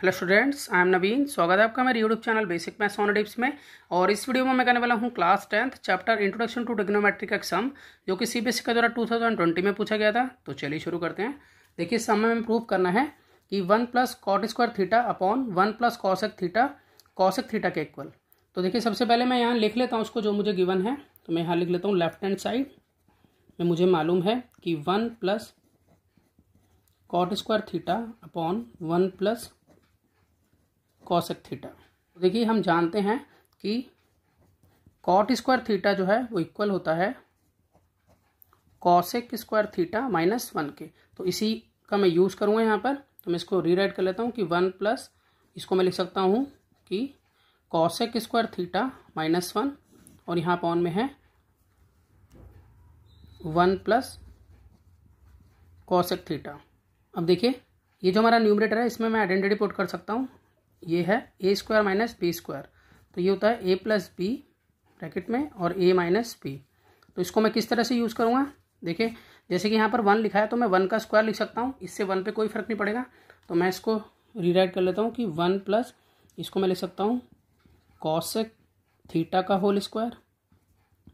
hello students I am Naveen स्वागत है आपका मेरे YouTube channel basic maths on tips में और इस वीडियो में मैं कहने वाला हूँ class tenth chapter introduction to trigonometric exam जो कि सीबीएसई e के द्वारा 2020 में पूछा गया था तो चलिए शुरू करते हैं देखिए इस समय में प्रूव करना है कि one plus cot square theta upon one plus cosec theta cosec theta के इक्वल तो देखिए सबसे पहले मैं यहाँ लिख लेता हूँ उसको जो मुझे गिवन है तो मैं यहाँ लिख लेता हूँ लेफ्ट हैंड साइड में मुझे मालूम है कि one plus cot square theta upon one plus cosec theta तो देखिए हम जानते हैं कि कॉट स्क्वायर थीटा जो है वो इक्वल होता है cosec square theta minus one के तो इसी का मैं यूज़ करूँगा यहाँ पर तो मैं इसको रीराइट कर लेता हूँ कि वन प्लस इसको मैं लिख सकता हूँ कि cosec square theta minus one और यहाँ पॉन में है वन प्लस कॉसेक थीटा अब देखिए ये जो हमारा न्यूमरेटर है इसमें मैं आइडेंटिटी पुट कर सकता हूँ ये है A square minus B square तो ये होता है ए प्लस बी ब्रैकेट में और ए माइनस बी तो इसको मैं किस तरह से यूज़ करूँगा देखिए जैसे कि यहाँ पर वन लिखा है तो मैं वन का स्क्वायर लिख सकता हूँ इससे वन पे कोई फ़र्क नहीं पड़ेगा तो मैं इसको रीराइट कर लेता हूँ कि वन प्लस इसको मैं लिख सकता हूँ कॉस थीटा का होल स्क्वायर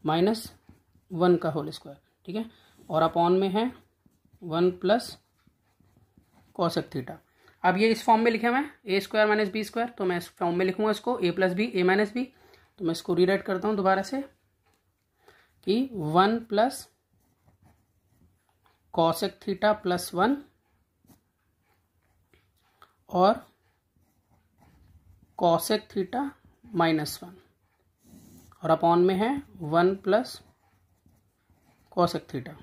माइनस वन का होल स्क्वायर ठीक है और अपॉन में है वन प्लस कॉसक थीटा अब ये इस फॉर्म में लिखे मैं A square minus B square तो मैं इस फॉर्म में लिखूंगा इसको A plus B A minus B तो मैं इसको रीराइट करता हूं दोबारा से कि one plus cosec theta plus one और कॉसेक थीटा माइनस वन और अपॉन में है वन प्लस कॉसेक थीटा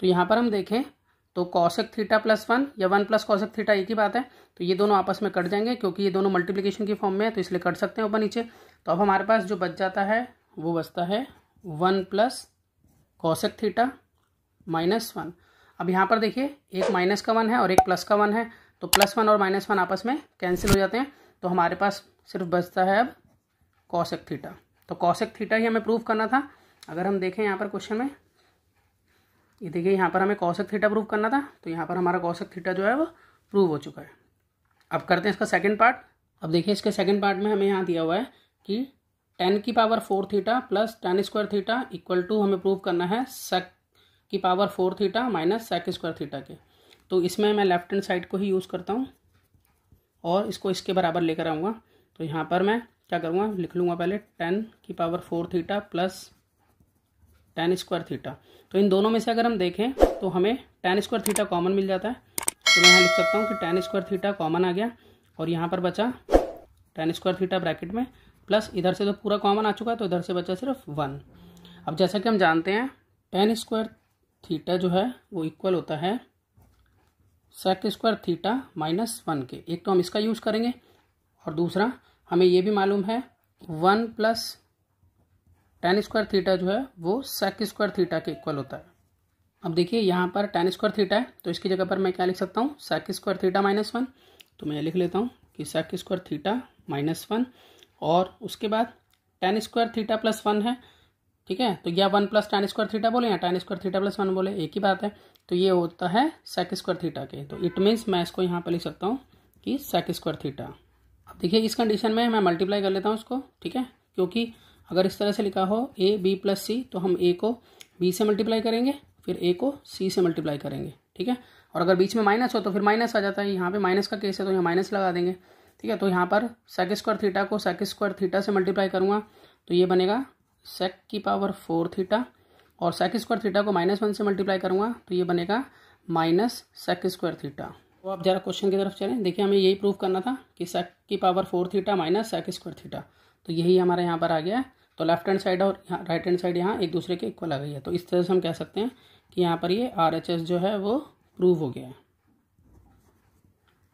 तो यहां पर हम देखें तो कौशक थीटा प्लस वन या वन प्लस कौशक थीटा एक ही बात है तो ये दोनों आपस में कट जाएंगे क्योंकि ये दोनों मल्टीप्लीकेशन की फॉर्म में है तो इसलिए कट सकते हैं ऊपर नीचे तो अब हमारे पास जो बच जाता है वो बचता है one plus cosec theta minus one अब यहाँ पर देखिए एक माइनस का वन है और एक प्लस का वन है तो प्लस वन और माइनस वन आपस में कैंसिल हो जाते हैं तो हमारे पास सिर्फ बचता है अब कौशक थीटा तो कौशक थीटा ही हमें प्रूव करना था अगर हम देखें यहाँ पर क्वेश्चन में ये देखिए यहाँ पर हमें कौशक थीटा प्रूव करना था तो यहाँ पर हमारा कौशक थीटा जो है वो प्रूव हो चुका है अब करते हैं इसका सेकेंड पार्ट अब देखिए इसके सेकेंड पार्ट में हमें यहाँ दिया हुआ है कि टेन की power four theta plus tan square theta equal to हमें प्रूव करना है सेक की power four theta minus sec square theta के तो इसमें मैं लेफ्ट हैंड साइड को ही यूज़ करता हूँ और इसको इसके बराबर लेकर आऊँगा तो यहाँ पर मैं क्या करूँगा लिख लूँगा पहले टेन की power four theta plus tan square theta तो इन दोनों में से अगर हम देखें तो हमें टेन स्क्वायर थीटा कॉमन मिल जाता है तो मैं यहाँ लिख सकता हूँ कि टेन स्क्वायर थीटा कॉमन आ गया और यहाँ पर बचा टेन स्क्वायर थीटा ब्रैकेट में प्लस इधर से तो पूरा कॉमन आ चुका है तो इधर से बचा सिर्फ वन अब जैसा कि हम जानते हैं टेन स्क्वायर थीटा जो है वो इक्वल होता है sec square theta minus one के एक तो हम इसका यूज़ करेंगे और दूसरा हमें ये भी मालूम है one plus tan square theta जो है वो सेक स्क्वायर थीटा के इक्वल होता है अब देखिए यहाँ पर टेन स्क्वायर थीटा है तो इसकी जगह पर मैं क्या लिख सकता हूँ sec square theta minus one तो मैं ये लिख लेता हूँ कि sec square theta minus one और उसके बाद tan square theta plus one है ठीक है तो या one plus tan square theta बोले या tan square theta plus one बोले एक ही बात है तो ये होता है सेक स्क्वायर थीटा के तो इट मीन्स मैं इसको यहाँ पर लिख सकता हूँ कि सेक स्क्वायर थीटा अब देखिए इस कंडीशन में मैं मल्टीप्लाई कर लेता हूँ उसको ठीक है क्योंकि अगर इस तरह से लिखा हो ए बी प्लस सी तो हम ए को बी से मल्टीप्लाई करेंगे फिर ए को सी से मल्टीप्लाई करेंगे ठीक है और अगर बीच में माइनस हो तो फिर माइनस आ जाता है यहाँ पे माइनस का केस है तो यहाँ माइनस लगा देंगे ठीक है तो यहाँ पर सेक स्क्वायर थीटा को सेक स्क्वायर थीटा से मल्टीप्लाई करूँगा तो ये बनेगा सेक की पावर फोर थीटा और सेक स्क्वायर थीटा को माइनस वन से मल्टीप्लाई करूँगा तो ये बनेगा माइनस सेक स्क्वायर थीटा तो आप जरा क्वेश्चन की तरफ चलें देखिए हमें यही प्रूव करना था कि सेक की power four theta minus sec square theta तो यही हमारा यहाँ पर आ गया है तो लेफ्ट हैंड साइड और यहाँ राइट हैंड साइड यहाँ एक दूसरे के इक्वल आ गई है तो इस तरह से हम कह सकते हैं कि यहाँ पर ये आर एच एस जो है वो प्रूव हो गया है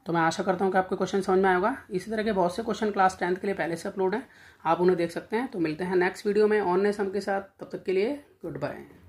तो मैं आशा करता हूँ कि आपको क्वेश्चन समझ में आएगा इसी तरह के बहुत से क्वेश्चन क्लास टेंथ के लिए पहले से अपलोड हैं आप उन्हें देख सकते हैं तो मिलते हैं नेक्स्ट वीडियो में ऑन ने सम के साथ तब तक के लिए गुड बाय